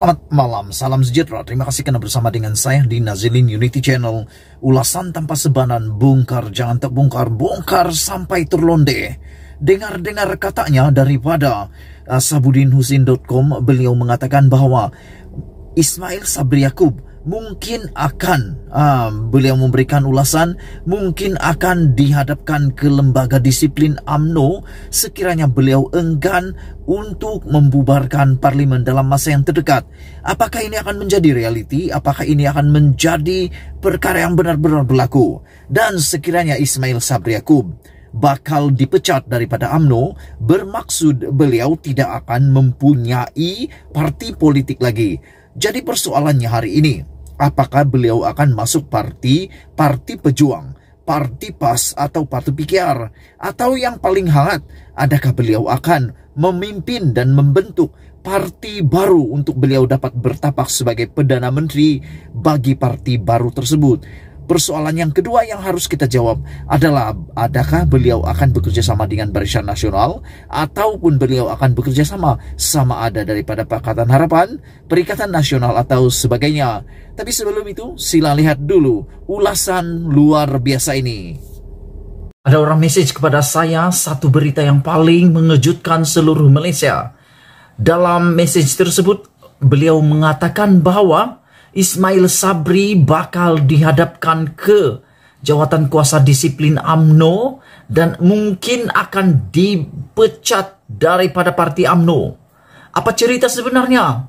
Selamat malam, salam sejahtera. Terima kasih karena bersama dengan saya di Nazilin Unity Channel. Ulasan tanpa sebanan, bongkar jangan terbongkar, bongkar sampai terlonde. Dengar-dengar katanya daripada uh, sabudinhusin.com, beliau mengatakan bahwa Ismail Sabri Yaakub, mungkin akan uh, beliau memberikan ulasan mungkin akan dihadapkan ke lembaga disiplin AMNO sekiranya beliau enggan untuk membubarkan parlimen dalam masa yang terdekat. Apakah ini akan menjadi realiti? Apakah ini akan menjadi perkara yang benar-benar berlaku? Dan sekiranya Ismail Sabri Yaakob bakal dipecat daripada AMNO bermaksud beliau tidak akan mempunyai parti politik lagi. Jadi persoalannya hari ini, apakah beliau akan masuk parti parti pejuang, parti PAS atau parti PKR atau yang paling hangat, adakah beliau akan memimpin dan membentuk parti baru untuk beliau dapat bertapak sebagai perdana menteri bagi parti baru tersebut Persoalan yang kedua yang harus kita jawab adalah adakah beliau akan bekerja sama dengan Barisan Nasional ataupun beliau akan bekerja sama sama ada daripada Pakatan Harapan, Perikatan Nasional atau sebagainya. Tapi sebelum itu, sila lihat dulu ulasan luar biasa ini. Ada orang message kepada saya satu berita yang paling mengejutkan seluruh Malaysia. Dalam message tersebut, beliau mengatakan bahwa Ismail Sabri bakal dihadapkan ke jawatan kuasa disiplin AMNO dan mungkin akan dipecat daripada parti AMNO. Apa cerita sebenarnya?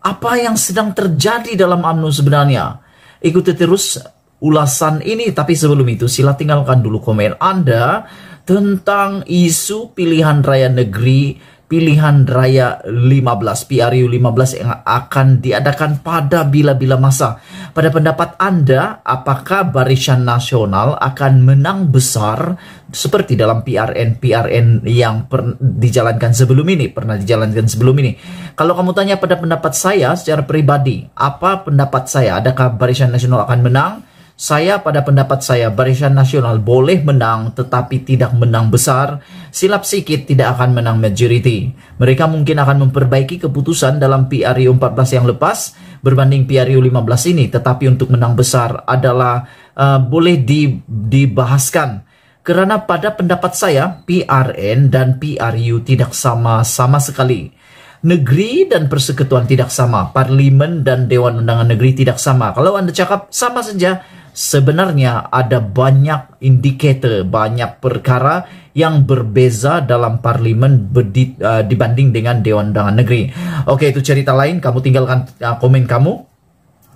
Apa yang sedang terjadi dalam AMNO sebenarnya? Ikuti terus ulasan ini, tapi sebelum itu sila tinggalkan dulu komen Anda tentang isu pilihan raya negeri pilihan raya 15 PRU 15 yang akan diadakan pada bila-bila masa. Pada pendapat Anda, apakah Barisan Nasional akan menang besar seperti dalam PRN PRN yang per, dijalankan sebelum ini, pernah dijalankan sebelum ini? Kalau kamu tanya pada pendapat saya secara pribadi, apa pendapat saya? Adakah Barisan Nasional akan menang? Saya pada pendapat saya Barisan Nasional boleh menang tetapi tidak menang besar. Silap sikit tidak akan menang majority. Mereka mungkin akan memperbaiki keputusan dalam PRU 14 yang lepas berbanding PRU 15 ini. Tetapi untuk menang besar adalah uh, boleh di, dibahaskan. Karena pada pendapat saya PRN dan PRU tidak sama sama sekali negeri dan persekutuan tidak sama, parlimen dan dewan undangan negeri tidak sama. Kalau Anda cakap sama saja, sebenarnya ada banyak indikator, banyak perkara yang berbeza dalam parlimen uh, dibanding dengan Dewan Undangan Negeri. Oke, itu cerita lain. Kamu tinggalkan uh, komen kamu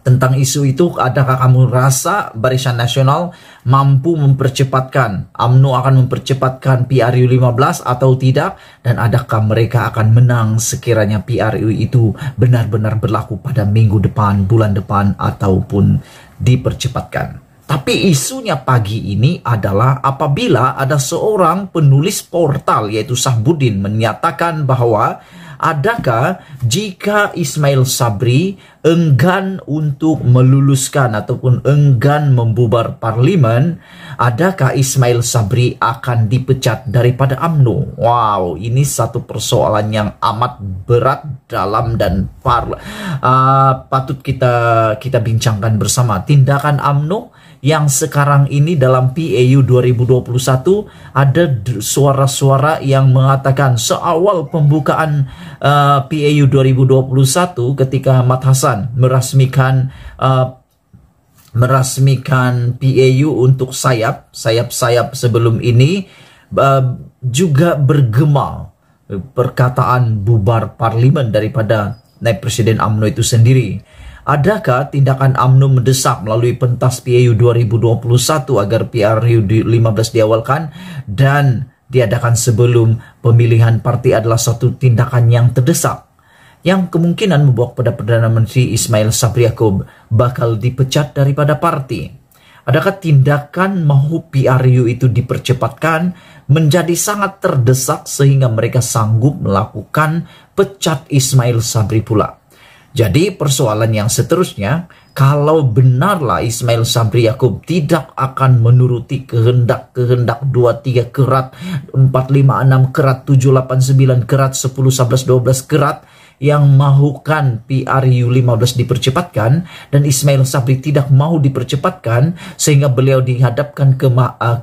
tentang isu itu. Adakah kamu rasa Barisan Nasional mampu mempercepatkan AMNO akan mempercepatkan PRU 15 atau tidak dan adakah mereka akan menang sekiranya PRU itu benar-benar berlaku pada minggu depan, bulan depan ataupun dipercepatkan. Tapi isunya pagi ini adalah apabila ada seorang penulis portal yaitu Sahbudin menyatakan bahwa adakah jika Ismail Sabri enggan untuk meluluskan ataupun enggan membubar parlimen, adakah Ismail Sabri akan dipecat daripada AMNO? Wow, ini satu persoalan yang amat berat dalam dan par, uh, patut kita kita bincangkan bersama. Tindakan AMNO yang sekarang ini dalam PAU 2021 ada suara-suara yang mengatakan seawal pembukaan uh, PAU 2021 ketika Mat Hasan keputusan merasmikan uh, merasmikan PAU untuk sayap sayap-sayap sebelum ini uh, juga bergema perkataan bubar parlimen daripada naik presiden AMNO itu sendiri. Adakah tindakan AMNO mendesak melalui pentas PAU 2021 agar PRU 15 diawalkan dan diadakan sebelum pemilihan parti adalah suatu tindakan yang terdesak? yang kemungkinan membawa kepada Perdana Menteri Ismail Sabri Yaakob bakal dipecat daripada parti. Adakah tindakan mahu PRU itu dipercepatkan menjadi sangat terdesak sehingga mereka sanggup melakukan pecat Ismail Sabri pula? Jadi persoalan yang seterusnya, kalau benarlah Ismail Sabri Yaakob tidak akan menuruti kehendak-kehendak 2, 3 kerat, 4, 5, 6 kerat, 7, 8, 9 kerat, 10, 11, 12 kerat, yang mahukan PRU 15 dipercepatkan dan Ismail Sabri tidak mau dipercepatkan sehingga beliau dihadapkan ke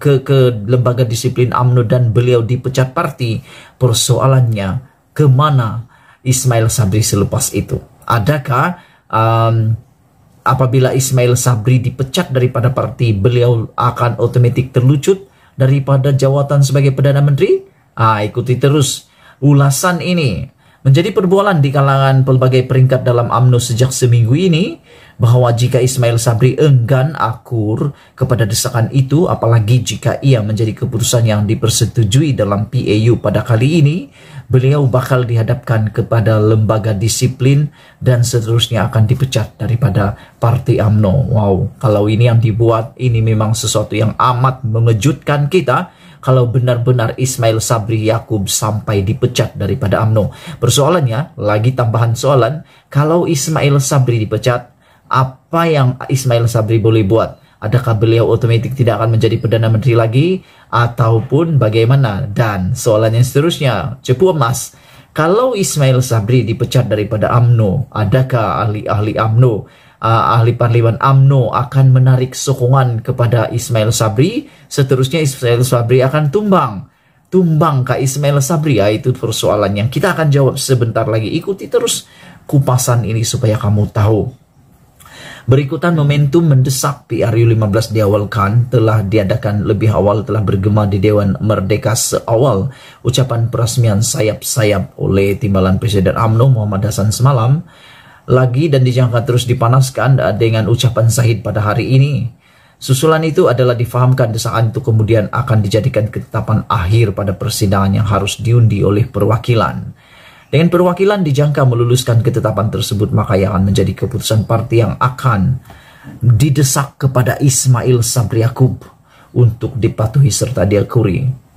ke, ke lembaga disiplin AMNO dan beliau dipecat parti. Persoalannya kemana Ismail Sabri selepas itu? Adakah um, apabila Ismail Sabri dipecat daripada parti, beliau akan otomatis terlucut daripada jawatan sebagai Perdana Menteri? Ah, ikuti terus ulasan ini menjadi perbualan di kalangan pelbagai peringkat dalam AMNO sejak seminggu ini bahwa jika Ismail Sabri enggan akur kepada desakan itu, apalagi jika ia menjadi keputusan yang dipersetujui dalam PAU pada kali ini, beliau bakal dihadapkan kepada lembaga disiplin dan seterusnya akan dipecat daripada Partai AMNO. Wow, kalau ini yang dibuat, ini memang sesuatu yang amat mengejutkan kita kalau benar-benar Ismail Sabri Yakub sampai dipecat daripada AMNO. Persoalannya, lagi tambahan soalan, kalau Ismail Sabri dipecat, apa yang Ismail Sabri boleh buat? Adakah beliau otomatis tidak akan menjadi Perdana Menteri lagi? Ataupun bagaimana? Dan soalan yang seterusnya, cepu emas. Kalau Ismail Sabri dipecat daripada AMNO, adakah ahli-ahli AMNO uh, ahli parlimen AMNO akan menarik sokongan kepada Ismail Sabri, seterusnya Ismail Sabri akan tumbang. Tumbang ke Ismail Sabri, ya itu persoalan yang kita akan jawab sebentar lagi. Ikuti terus kupasan ini supaya kamu tahu. Berikutan momentum mendesak PRU 15 diawalkan telah diadakan lebih awal telah bergema di Dewan Merdeka seawal ucapan peresmian sayap-sayap oleh Timbalan Presiden AMNO Muhammad Hasan semalam lagi dan dijangka terus dipanaskan eh, dengan ucapan Zahid pada hari ini. Susulan itu adalah difahamkan desaan itu kemudian akan dijadikan ketetapan akhir pada persidangan yang harus diundi oleh perwakilan. Dengan perwakilan dijangka meluluskan ketetapan tersebut maka yang akan menjadi keputusan parti yang akan didesak kepada Ismail Sabri untuk dipatuhi serta diakuri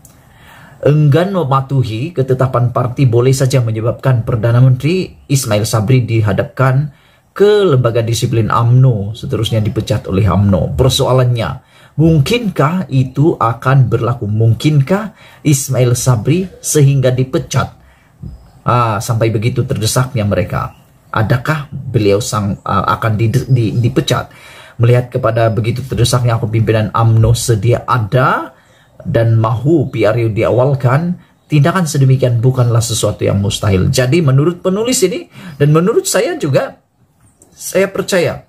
enggan mematuhi ketetapan parti boleh saja menyebabkan Perdana Menteri Ismail Sabri dihadapkan ke lembaga disiplin AMNO, seterusnya dipecat oleh AMNO. Persoalannya, mungkinkah itu akan berlaku? Mungkinkah Ismail Sabri sehingga dipecat? Ah, sampai begitu terdesaknya mereka. Adakah beliau sang, ah, akan di, di, dipecat? Melihat kepada begitu terdesaknya kepimpinan AMNO sedia ada, dan mahu PRU diawalkan, tindakan sedemikian bukanlah sesuatu yang mustahil. Jadi menurut penulis ini dan menurut saya juga, saya percaya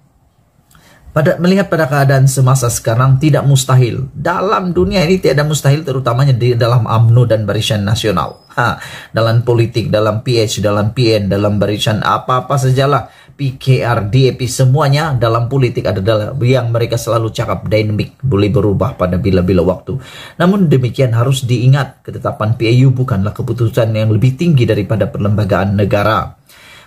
pada melihat pada keadaan semasa sekarang tidak mustahil. Dalam dunia ini tidak mustahil terutamanya di dalam AMNO dan Barisan Nasional. Ha, dalam politik, dalam PH, dalam PN, dalam barisan apa-apa sajalah PKRD, epi semuanya dalam politik adalah yang mereka selalu cakap dynamic, boleh berubah pada bila-bila waktu. Namun demikian harus diingat ketetapan PAU bukanlah keputusan yang lebih tinggi daripada perlembagaan negara.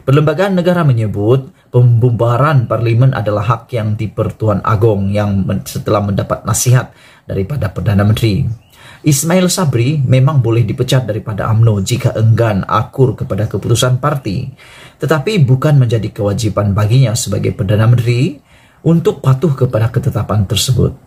Perlembagaan negara menyebut pembubaran parlimen adalah hak yang di Pertuan Agong yang setelah mendapat nasihat daripada Perdana Menteri. Ismail Sabri memang boleh dipecat daripada AMNO jika enggan akur kepada keputusan parti, tetapi bukan menjadi kewajiban baginya sebagai Perdana Menteri untuk patuh kepada ketetapan tersebut.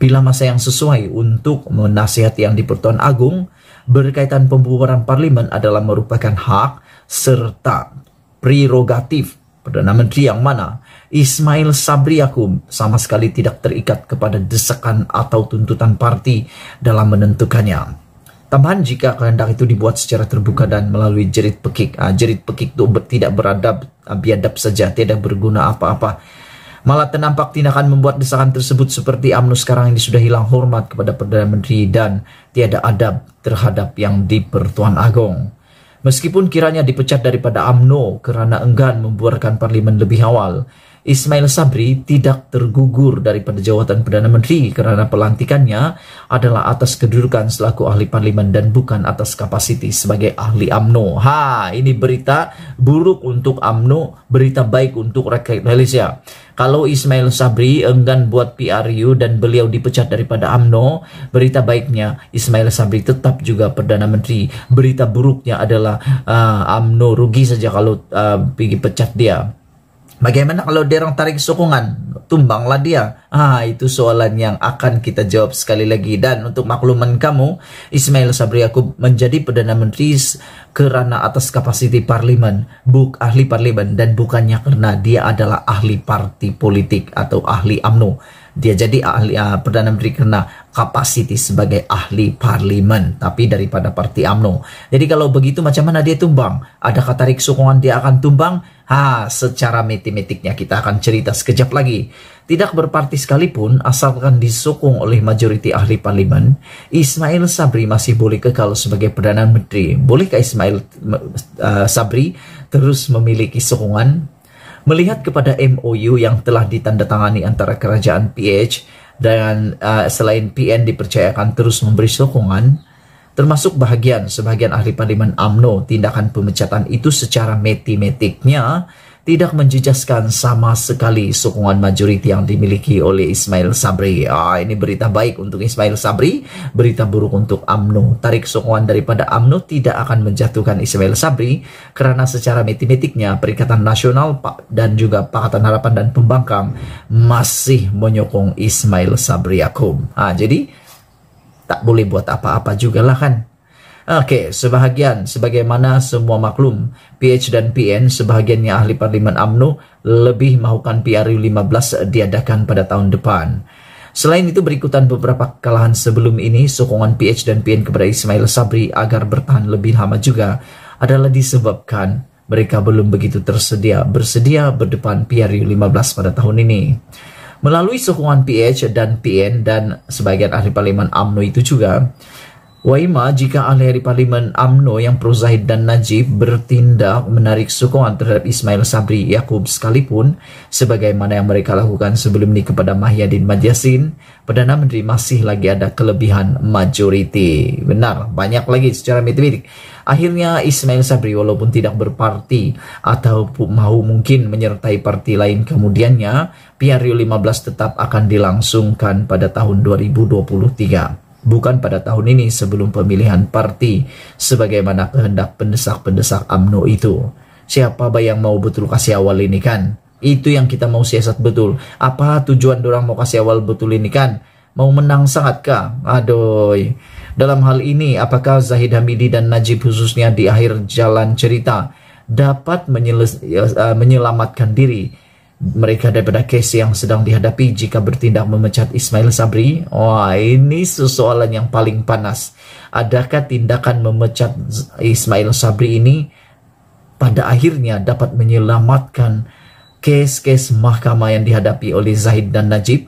Bila masa yang sesuai untuk menasihati yang di Pertuan Agung berkaitan pembubaran Parlimen adalah merupakan hak serta prerogatif Perdana Menteri yang mana Ismail Sabri sama sekali tidak terikat kepada desakan atau tuntutan parti dalam menentukannya. Tambahan jika kehendak itu dibuat secara terbuka dan melalui jerit pekik. Uh, jerit pekik itu tidak beradab, ah, biadab saja, tidak berguna apa-apa. Malah tenampak tindakan membuat desakan tersebut seperti UMNO sekarang ini sudah hilang hormat kepada Perdana Menteri dan tiada adab terhadap yang di Pertuan Agong. Meskipun kiranya dipecat daripada AMNO kerana enggan membuarkan parlimen lebih awal, Ismail Sabri tidak tergugur dari jawatan Perdana Menteri karena pelantikannya adalah atas kedudukan selaku ahli parlimen dan bukan atas kapasiti sebagai ahli AMNO. Ha, ini berita buruk untuk AMNO, berita baik untuk rakyat Malaysia. Kalau Ismail Sabri enggan buat PRU dan beliau dipecat daripada AMNO, berita baiknya Ismail Sabri tetap juga Perdana Menteri. Berita buruknya adalah uh, AMNO rugi saja kalau uh, pergi pecat dia. Bagaimana kalau dia orang tarik sokongan? Tumbanglah dia. Ah, itu soalan yang akan kita jawab sekali lagi. Dan untuk makluman kamu, Ismail Sabri Yaakob menjadi Perdana Menteri kerana atas kapasiti parlimen, buk ahli parlimen, dan bukannya karena dia adalah ahli parti politik atau ahli AMNO dia jadi ahli uh, perdana menteri karena kapasiti sebagai ahli parlimen tapi daripada Parti AMNO. Jadi kalau begitu macam mana dia tumbang? kata tarik sokongan dia akan tumbang? Ha, secara matematiknya kita akan cerita sekejap lagi. Tidak berparti sekalipun asalkan disokong oleh majoriti ahli parlimen, Ismail Sabri masih boleh kekal sebagai Perdana Menteri. Bolehkah Ismail uh, Sabri terus memiliki sokongan melihat kepada MOU yang telah ditandatangani antara kerajaan PH dan uh, selain PN dipercayakan terus memberi sokongan termasuk bahagian sebagian ahli parlimen AMNO tindakan pemecatan itu secara metimetiknya tidak menjejaskan sama sekali sokongan majoriti yang dimiliki oleh Ismail Sabri. Ah, ini berita baik untuk Ismail Sabri, berita buruk untuk AMNO. Tarik sokongan daripada AMNO tidak akan menjatuhkan Ismail Sabri karena secara metimetiknya Perikatan Nasional dan juga Pakatan Harapan dan Pembangkang masih menyokong Ismail Sabri akum. Ah, jadi tak boleh buat apa-apa juga lah kan Oke, sebahagian sebagaimana semua maklum, PH dan PN sebahagiannya ahli parlimen AMNO lebih mahukan PRU 15 diadakan pada tahun depan. Selain itu berikutan beberapa kekalahan sebelum ini, sokongan PH dan PN kepada Ismail Sabri agar bertahan lebih lama juga adalah disebabkan mereka belum begitu tersedia bersedia berdepan PRU 15 pada tahun ini. Melalui sokongan PH dan PN dan sebagian ahli parlimen AMNO itu juga, Waima jika ahli dari parlimen AMNO yang pro Zahid dan Najib bertindak menarik sokongan terhadap Ismail Sabri Yakub sekalipun sebagaimana yang mereka lakukan sebelum ini kepada Mahyadin Majasin, Perdana Menteri masih lagi ada kelebihan majoriti. Benar, banyak lagi secara mitik-mitik Akhirnya Ismail Sabri walaupun tidak berparti atau mau mungkin menyertai parti lain kemudiannya, PRU 15 tetap akan dilangsungkan pada tahun 2023 bukan pada tahun ini sebelum pemilihan parti sebagaimana kehendak pendesak-pendesak AMNO itu. Siapa bayang mau betul kasih awal ini kan? Itu yang kita mau siasat betul. Apa tujuan dorang mau kasih awal betul ini kan? Mau menang sangat kah? Aduh. Dalam hal ini, apakah Zahid Hamidi dan Najib khususnya di akhir jalan cerita dapat ya, eh, menyelamatkan diri mereka daripada case yang sedang dihadapi jika bertindak memecat Ismail Sabri. Wah, ini persoalan yang paling panas. Adakah tindakan memecat Ismail Sabri ini pada akhirnya dapat menyelamatkan case-case mahkamah yang dihadapi oleh Zahid dan Najib?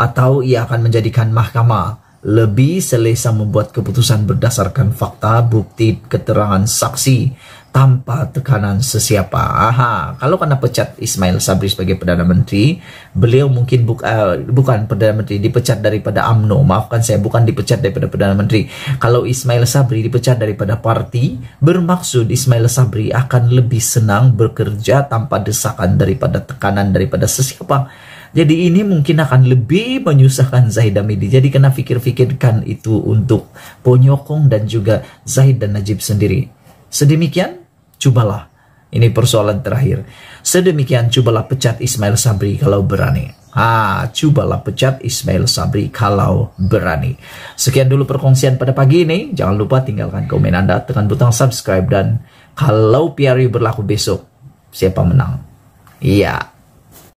Atau ia akan menjadikan mahkamah lebih selesa membuat keputusan berdasarkan fakta, bukti, keterangan saksi, tanpa tekanan sesiapa. Aha, kalau karena pecat Ismail Sabri sebagai Perdana Menteri, beliau mungkin buka, uh, eh, bukan Perdana Menteri, dipecat daripada AMNO. Maafkan saya, bukan dipecat daripada Perdana Menteri. Kalau Ismail Sabri dipecat daripada parti, bermaksud Ismail Sabri akan lebih senang bekerja tanpa desakan daripada tekanan daripada sesiapa. Jadi ini mungkin akan lebih menyusahkan Zahid Hamidi. Jadi kena fikir-fikirkan itu untuk Ponyokong dan juga Zahid dan Najib sendiri. Sedemikian Cobalah. Ini persoalan terakhir. Sedemikian cobalah pecat Ismail Sabri kalau berani. Ah, cobalah pecat Ismail Sabri kalau berani. Sekian dulu perkongsian pada pagi ini. Jangan lupa tinggalkan komen Anda, tekan butang subscribe, dan kalau PRU berlaku besok, siapa menang? Iya. Yeah.